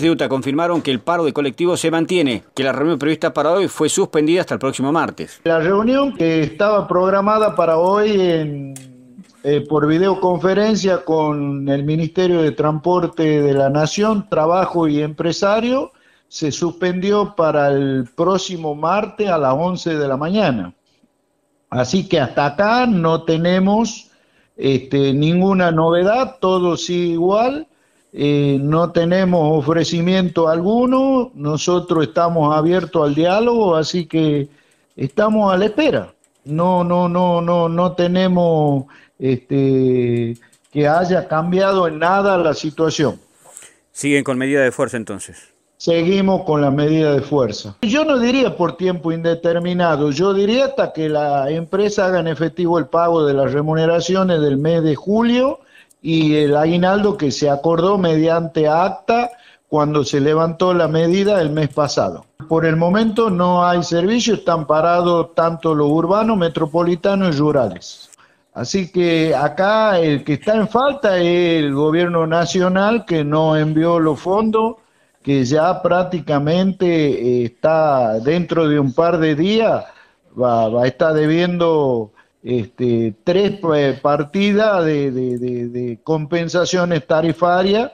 de UTA confirmaron que el paro de colectivos se mantiene, que la reunión prevista para hoy fue suspendida hasta el próximo martes. La reunión que estaba programada para hoy eh, por videoconferencia con el Ministerio de Transporte de la Nación, Trabajo y Empresario se suspendió para el próximo martes a las 11 de la mañana. Así que hasta acá no tenemos este, ninguna novedad, todo sigue igual. Eh, no tenemos ofrecimiento alguno, nosotros estamos abiertos al diálogo, así que estamos a la espera. No, no, no, no, no tenemos este, que haya cambiado en nada la situación. Siguen con medida de fuerza entonces. Seguimos con la medida de fuerza. Yo no diría por tiempo indeterminado, yo diría hasta que la empresa haga en efectivo el pago de las remuneraciones del mes de julio y el aguinaldo que se acordó mediante acta cuando se levantó la medida el mes pasado. Por el momento no hay servicio, están parados tanto los urbanos, metropolitanos y rurales. Así que acá el que está en falta es el gobierno nacional que no envió los fondos, que ya prácticamente eh, está dentro de un par de días, va, va a estar debiendo este, tres eh, partidas de, de compensaciones tarifarias